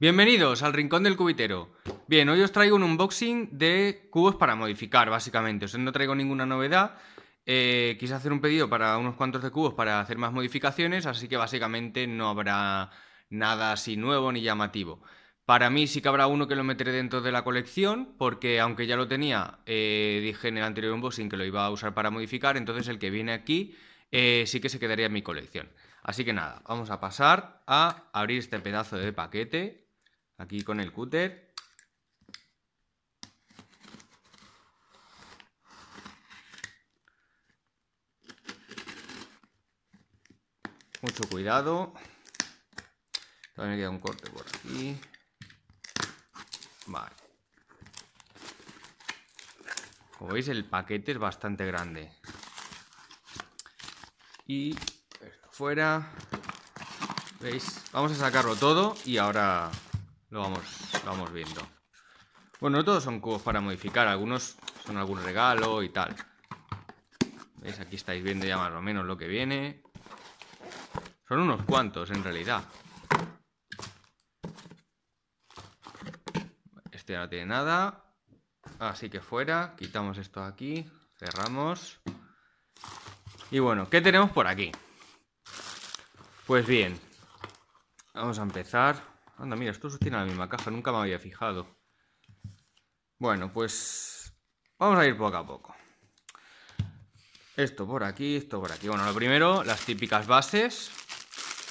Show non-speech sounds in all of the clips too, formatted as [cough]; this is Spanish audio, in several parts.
Bienvenidos al Rincón del Cubitero. Bien, hoy os traigo un unboxing de cubos para modificar, básicamente. Os sea, no traigo ninguna novedad. Eh, quise hacer un pedido para unos cuantos de cubos para hacer más modificaciones, así que básicamente no habrá nada así nuevo ni llamativo. Para mí sí que habrá uno que lo meteré dentro de la colección, porque aunque ya lo tenía, eh, dije en el anterior unboxing que lo iba a usar para modificar, entonces el que viene aquí eh, sí que se quedaría en mi colección. Así que nada, vamos a pasar a abrir este pedazo de paquete aquí con el cúter. Mucho cuidado. También queda un corte por aquí. Vale. Como veis, el paquete es bastante grande. Y fuera. ¿Veis? Vamos a sacarlo todo y ahora lo vamos, vamos viendo. Bueno, no todos son cubos para modificar, algunos son algún regalo y tal. ¿Veis? Aquí estáis viendo ya más o menos lo que viene. Son unos cuantos en realidad. Este ya no tiene nada. Así que fuera, quitamos esto aquí, cerramos. Y bueno, ¿qué tenemos por aquí? Pues bien, vamos a empezar. Anda, mira, estos tienen la misma caja, nunca me había fijado. Bueno, pues vamos a ir poco a poco. Esto por aquí, esto por aquí. Bueno, lo primero, las típicas bases,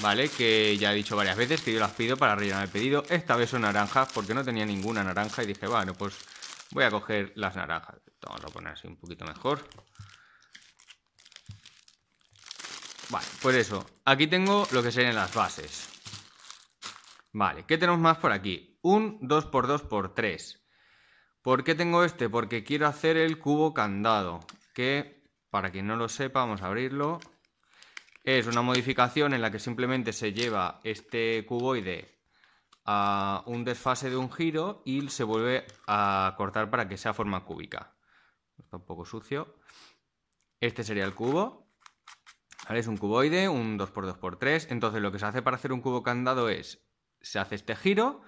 ¿vale? Que ya he dicho varias veces que yo las pido para rellenar el pedido. Esta vez son naranjas porque no tenía ninguna naranja y dije, bueno, pues voy a coger las naranjas. Vamos a poner así un poquito mejor. Vale, pues eso. Aquí tengo lo que serían las bases. Vale, ¿qué tenemos más por aquí? Un 2x2x3. ¿Por qué tengo este? Porque quiero hacer el cubo candado, que para quien no lo sepa, vamos a abrirlo. Es una modificación en la que simplemente se lleva este cuboide a un desfase de un giro y se vuelve a cortar para que sea forma cúbica. Está un poco sucio. Este sería el cubo. es un cuboide, un 2x2x3. Entonces lo que se hace para hacer un cubo candado es se hace este giro,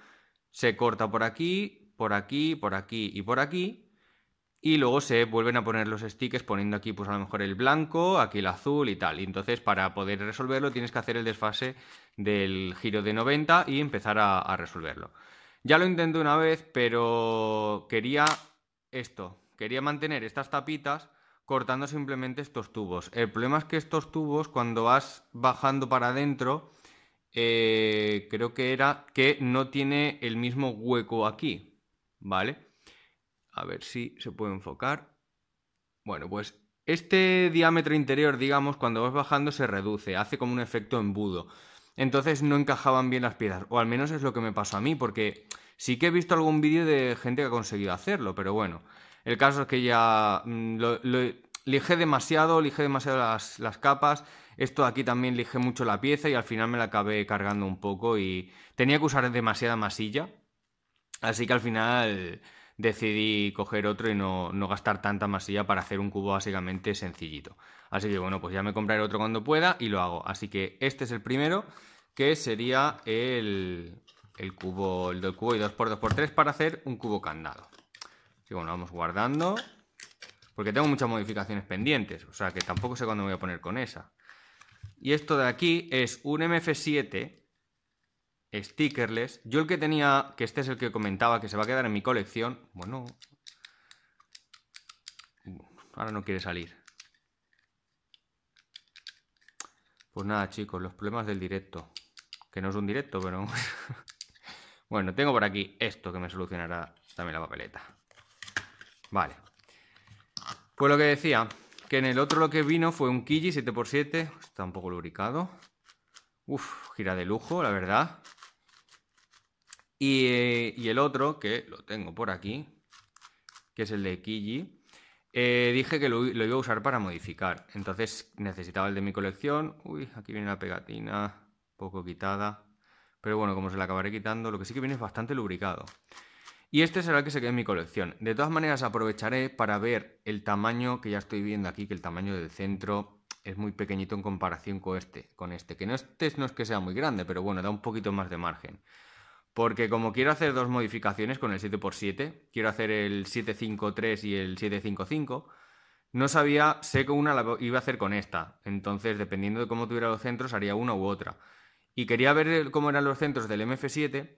se corta por aquí, por aquí, por aquí y por aquí. Y luego se vuelven a poner los stickers poniendo aquí pues a lo mejor el blanco, aquí el azul y tal. Y entonces para poder resolverlo tienes que hacer el desfase del giro de 90 y empezar a, a resolverlo. Ya lo intenté una vez, pero quería esto, quería mantener estas tapitas cortando simplemente estos tubos. El problema es que estos tubos cuando vas bajando para adentro eh, creo que era que no tiene el mismo hueco aquí, ¿vale? A ver si se puede enfocar. Bueno, pues este diámetro interior, digamos, cuando vas bajando se reduce, hace como un efecto embudo. Entonces no encajaban bien las piezas, o al menos es lo que me pasó a mí, porque sí que he visto algún vídeo de gente que ha conseguido hacerlo, pero bueno, el caso es que ya mm, lo, lo lijé demasiado, lijé demasiado las, capas. Esto aquí también lijé mucho la pieza y al final me la acabé cargando un poco y tenía que usar demasiada masilla. Así que al final decidí coger otro y no, no, gastar tanta masilla para hacer un cubo básicamente sencillito. Así que bueno, pues ya me compraré otro cuando pueda y lo hago. Así que este es el primero, que sería el, el cubo, el del cubo y 2x2x3 para hacer un cubo candado. Así que bueno, vamos guardando. Porque tengo muchas modificaciones pendientes, o sea que tampoco sé cuándo me voy a poner con esa. Y esto de aquí es un MF7 stickerless. Yo el que tenía, que este es el que comentaba, que se va a quedar en mi colección. Bueno, uh, ahora no quiere salir. Pues nada, chicos, los problemas del directo. Que no es un directo, pero... [laughs] bueno, tengo por aquí esto que me solucionará también la papeleta. Vale. Pues lo que decía, que en el otro lo que vino fue un Kiji 7x7. Está un poco lubricado. Uf, gira de lujo, la verdad. Eh, y, el otro, que lo tengo por aquí, que es el de Kiji, eh, dije que lo, lo, iba a usar para modificar. Entonces necesitaba el de mi colección. Uy, aquí viene la pegatina, poco quitada. Pero bueno, como se la acabaré quitando, lo que sí que viene es bastante lubricado. Y este será el que se quede en mi colección. De todas maneras, aprovecharé para ver el tamaño que ya estoy viendo aquí, que el tamaño del centro es muy pequeñito en comparación con este. Con este. Que no, este, no es que sea muy grande, pero bueno, da un poquito más de margen. Porque como quiero hacer dos modificaciones con el 7x7, quiero hacer el 753 y el 755, no sabía, sé que una la iba a hacer con esta. Entonces, dependiendo de cómo tuviera los centros, haría una u otra. Y quería ver cómo eran los centros del MF7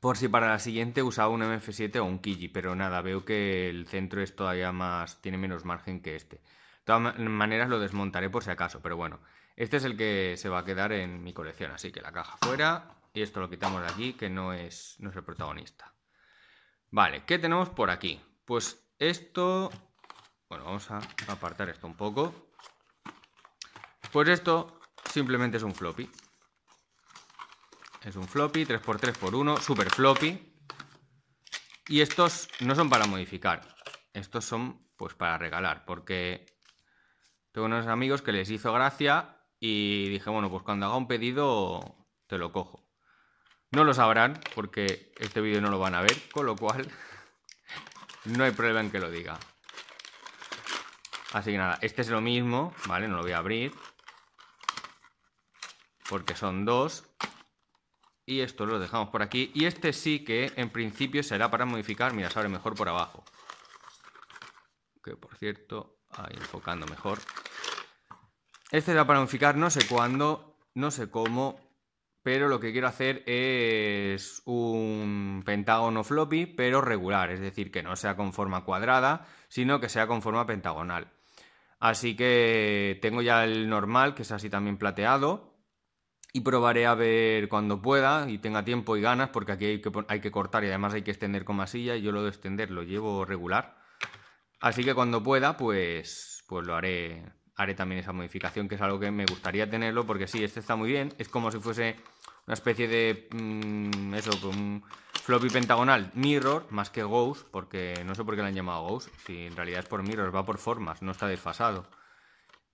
por si para la siguiente usaba un MF7 o un Kiji, pero nada, veo que el centro es todavía más. tiene menos margen que este. De todas maneras lo desmontaré por si acaso, pero bueno. Este es el que se va a quedar en mi colección, así que la caja fuera. Y esto lo quitamos de aquí, que no es, no es el protagonista. Vale, ¿qué tenemos por aquí? Pues esto... Bueno, vamos a apartar esto un poco. Pues esto simplemente es un floppy. Es un floppy, 3x3x1, super floppy. Y estos no son para modificar, estos son pues para regalar, porque tengo unos amigos que les hizo gracia y dije, bueno, pues cuando haga un pedido te lo cojo. No lo sabrán porque este vídeo no lo van a ver, con lo cual [laughs] no hay problema en que lo diga. Así que nada, este es lo mismo, ¿vale? No lo voy a abrir. Porque son dos. Y esto lo dejamos por aquí. Y este sí que en principio será para modificar. Mira, se abre mejor por abajo. Que por cierto, ahí enfocando mejor. Este será para modificar no sé cuándo, no sé cómo. Pero lo que quiero hacer es un pentágono floppy, pero regular. Es decir, que no sea con forma cuadrada, sino que sea con forma pentagonal. Así que tengo ya el normal, que es así también plateado y probaré a ver cuando pueda y tenga tiempo y ganas, porque aquí hay que, cortar y además hay que extender con masilla y yo lo de extender lo llevo regular. Así que cuando pueda, pues, pues lo haré, haré también esa modificación, que es algo que me gustaría tenerlo, porque sí, este está muy bien, es como si fuese una especie de, mm, eso, pues un floppy pentagonal mirror, más que ghost, porque no sé por qué le han llamado ghost, si en realidad es por mirror, va por formas, no está desfasado.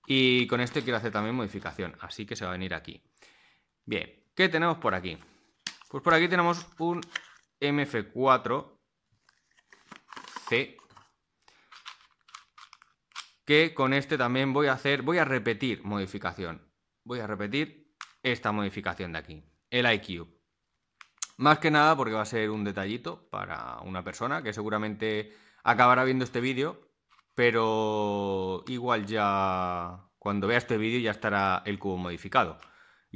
Y con este quiero hacer también modificación, así que se va a venir aquí. Bien, ¿qué tenemos por aquí? Pues por aquí tenemos un MF4C que con este también voy a hacer, voy a repetir modificación. Voy a repetir esta modificación de aquí, el IQ, Más que nada porque va a ser un detallito para una persona que seguramente acabará viendo este vídeo, pero igual ya cuando vea este vídeo ya estará el cubo modificado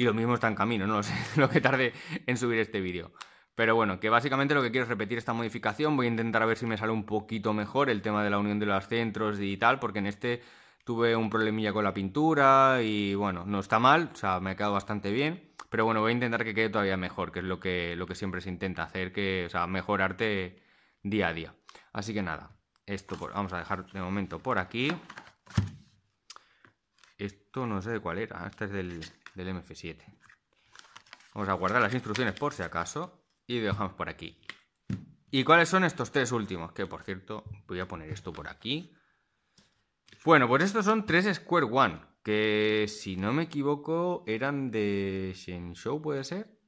y lo mismo está en camino, no sé [laughs] lo que tarde en subir este vídeo. Pero bueno, que básicamente lo que quiero es repetir esta modificación, voy a intentar a ver si me sale un poquito mejor el tema de la unión de los centros y tal, porque en este tuve un problemilla con la pintura y bueno, no está mal, o sea, me ha quedado bastante bien, pero bueno, voy a intentar que quede todavía mejor, que es lo que, lo que siempre se intenta hacer, que, o sea, mejorarte día a día. Así que nada, esto vamos a dejar de momento por aquí. Esto no sé de cuál era, este es del, del MF7. Vamos a guardar las instrucciones por si acaso y dejamos por aquí. ¿Y cuáles son estos tres últimos? Que por cierto, voy a poner esto por aquí. Bueno, pues estos son tres Square One, que si no me equivoco eran de Shenzhou, ¿puede ser?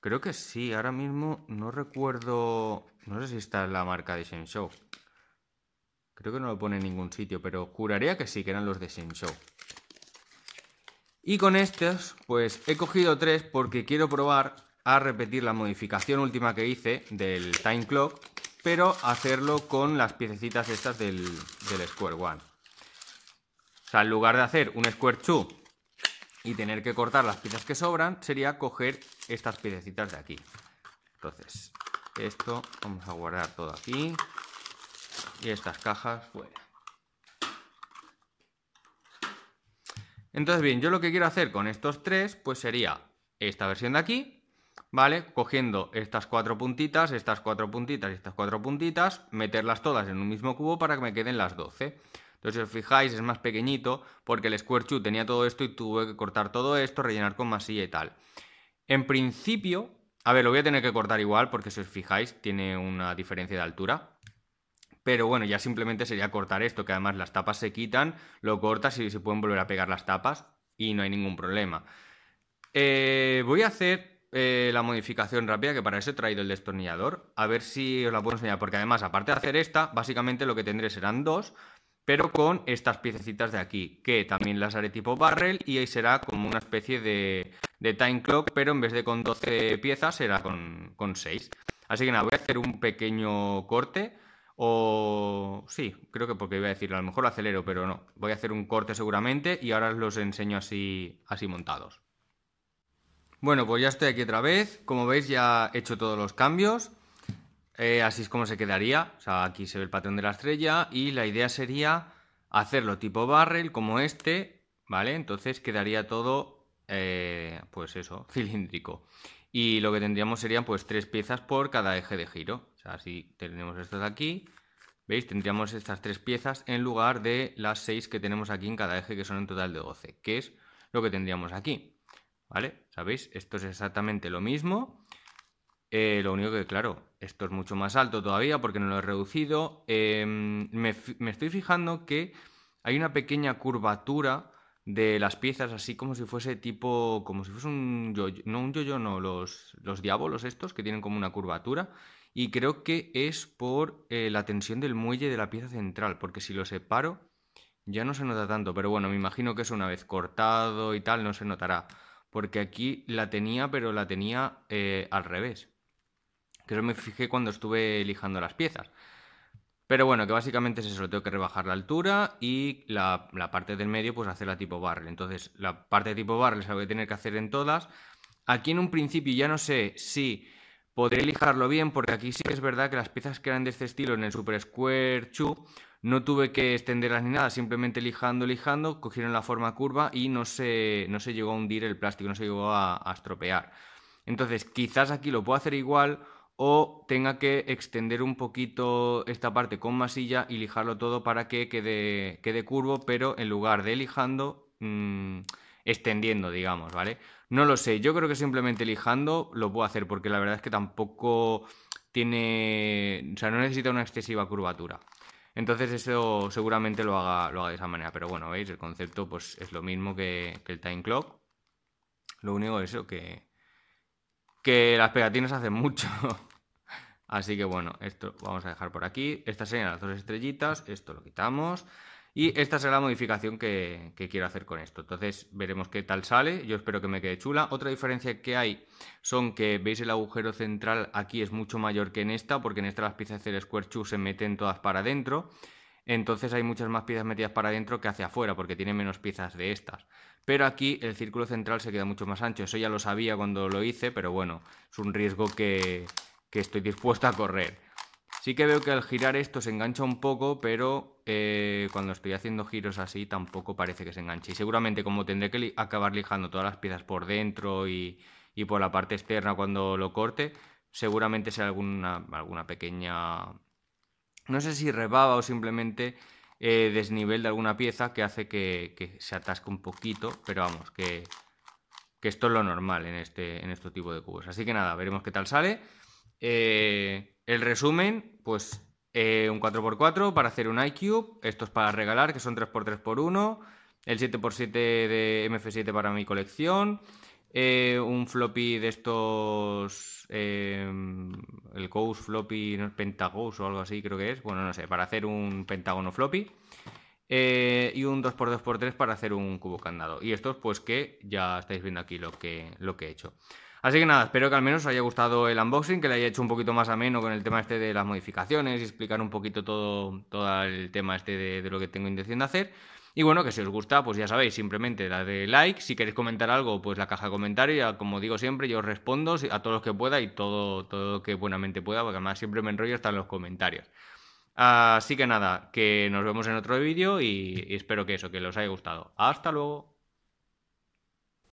Creo que sí, ahora mismo no recuerdo... No sé si está la marca de Shenzhou. Creo que no lo pone en ningún sitio, pero juraría que sí, que eran los de Shenzhou. Y con estos, pues he cogido tres porque quiero probar a repetir la modificación última que hice del time clock, pero hacerlo con las piececitas estas del, square one. O sea, en lugar de hacer un square Two y tener que cortar las piezas que sobran, sería coger estas piececitas de aquí. Entonces, esto vamos a guardar todo aquí y estas cajas fuera. Entonces, bien, yo lo que quiero hacer con estos tres, pues sería esta versión de aquí, ¿vale? Cogiendo estas cuatro puntitas, estas cuatro puntitas y estas cuatro puntitas, meterlas todas en un mismo cubo para que me queden las 12. Entonces, si os fijáis, es más pequeñito porque el Square Shoe tenía todo esto y tuve que cortar todo esto, rellenar con masilla y tal. En principio, a ver, lo voy a tener que cortar igual porque si os fijáis tiene una diferencia de altura pero bueno, ya simplemente sería cortar esto, que además las tapas se quitan, lo cortas y se pueden volver a pegar las tapas y no hay ningún problema. Eh, voy a hacer eh, la modificación rápida, que para eso he traído el destornillador, a ver si os la puedo enseñar, porque además, aparte de hacer esta, básicamente lo que tendré serán dos, pero con estas piececitas de aquí, que también las haré tipo barrel y ahí será como una especie de, time clock, pero en vez de con 12 piezas será con, con 6. Así que nada, voy a hacer un pequeño corte o sí, creo que porque iba a decir, a lo mejor lo acelero, pero no. Voy a hacer un corte seguramente y ahora los enseño así, así montados. Bueno, pues ya estoy aquí otra vez. Como veis ya he hecho todos los cambios. Eh, así es como se quedaría. O sea, aquí se ve el patrón de la estrella y la idea sería hacerlo tipo barrel como este, ¿vale? Entonces quedaría todo, eh, pues eso, [laughs] cilíndrico y lo que tendríamos serían pues tres piezas por cada eje de giro. O sea, si tenemos estos aquí, ¿veis? Tendríamos estas tres piezas en lugar de las seis que tenemos aquí en cada eje, que son en total de 12, que es lo que tendríamos aquí. ¿Vale? ¿Sabéis? Esto es exactamente lo mismo. Eh, lo único que, claro, esto es mucho más alto todavía porque no lo he reducido. Em, me estoy fijando que hay una pequeña curvatura de las piezas, así como si fuese tipo, como si fuese un yo, no un yoyo, no, los, los diabolos estos que tienen como una curvatura. Y creo que es por eh, la tensión del muelle de la pieza central, porque si lo separo ya no se nota tanto, pero bueno, me imagino que es una vez cortado y tal no se notará, porque aquí la tenía, pero la tenía eh, al revés. Que eso me fijé cuando estuve lijando las piezas. Pero bueno, que básicamente es eso, tengo que rebajar la altura y la, parte del medio pues hacerla tipo barrel. Entonces, la parte tipo barrel es algo que tener que hacer en todas. Aquí en un principio ya no sé si podré lijarlo bien, porque aquí sí es verdad que las piezas que eran de este estilo en el Super Square 2 no tuve que extenderlas ni nada, simplemente lijando, lijando, cogieron la forma curva y no se, no se llegó a hundir el plástico, no se llegó a estropear. Entonces, quizás aquí lo puedo hacer igual o tenga que extender un poquito esta parte con masilla y lijarlo todo para que quede, quede curvo, pero en lugar de lijando, mm, extendiendo, digamos, ¿vale? No lo sé, yo creo que simplemente lijando lo puedo hacer porque la verdad es que tampoco tiene, o sea, no necesita una excesiva curvatura. Entonces eso seguramente lo haga, lo haga de esa manera, pero bueno, veis, el concepto pues es lo mismo que, el time clock. Lo único es eso, que, que las pegatinas hacen mucho. [laughs] Así que bueno, esto vamos a dejar por aquí. Estas serían las dos estrellitas, esto lo quitamos. Y esta será la modificación que, quiero hacer con esto. Entonces veremos qué tal sale. Yo espero que me quede chula. Otra diferencia que hay son que veis el agujero central aquí es mucho mayor que en esta, porque en esta las piezas del Square se meten todas para adentro. Entonces hay muchas más piezas metidas para adentro que hacia afuera, porque tiene menos piezas de estas. Pero aquí el círculo central se queda mucho más ancho. Eso ya lo sabía cuando lo hice, pero bueno, es un riesgo que, que estoy dispuesto a correr. Sí que veo que al girar esto se engancha un poco, pero eh, cuando estoy haciendo giros así tampoco parece que se enganche. Y seguramente como tendré que acabar lijando todas las piezas por dentro y, por la parte externa cuando lo corte, seguramente sea alguna, pequeña... No sé si rebaba o simplemente eh, desnivel de alguna pieza que hace que, se atasque un poquito, pero vamos, que, que esto es lo normal en, este, en este tipo de cubos. Así que nada, veremos qué tal sale. Eh, el resumen, pues eh, un 4x4 para hacer un iCube, estos para regalar, que son 3x3x1, el 7x7 de MF7 para mi colección, eh, un floppy de estos, el Ghost floppy, no, Pentagos o algo así creo que es, bueno, no sé, para hacer un pentágono floppy. y un 2x2x3 para hacer un cubo candado. Y estos, pues que ya estáis viendo aquí lo que, lo que he hecho. Así que nada, espero que al menos os haya gustado el unboxing, que le haya hecho un poquito más ameno con el tema este de las modificaciones y explicar un poquito todo, todo el tema este de, lo que tengo intención de hacer. Y bueno, que si os gusta, pues ya sabéis, simplemente la de like. Si queréis comentar algo, pues la caja de comentarios. Ya, como digo siempre, yo os respondo a todos los que pueda y todo, todo lo que buenamente pueda, porque además siempre me enrollo hasta en los comentarios. Así que nada, que nos vemos en otro vídeo y espero que eso, que os haya gustado. Hasta luego.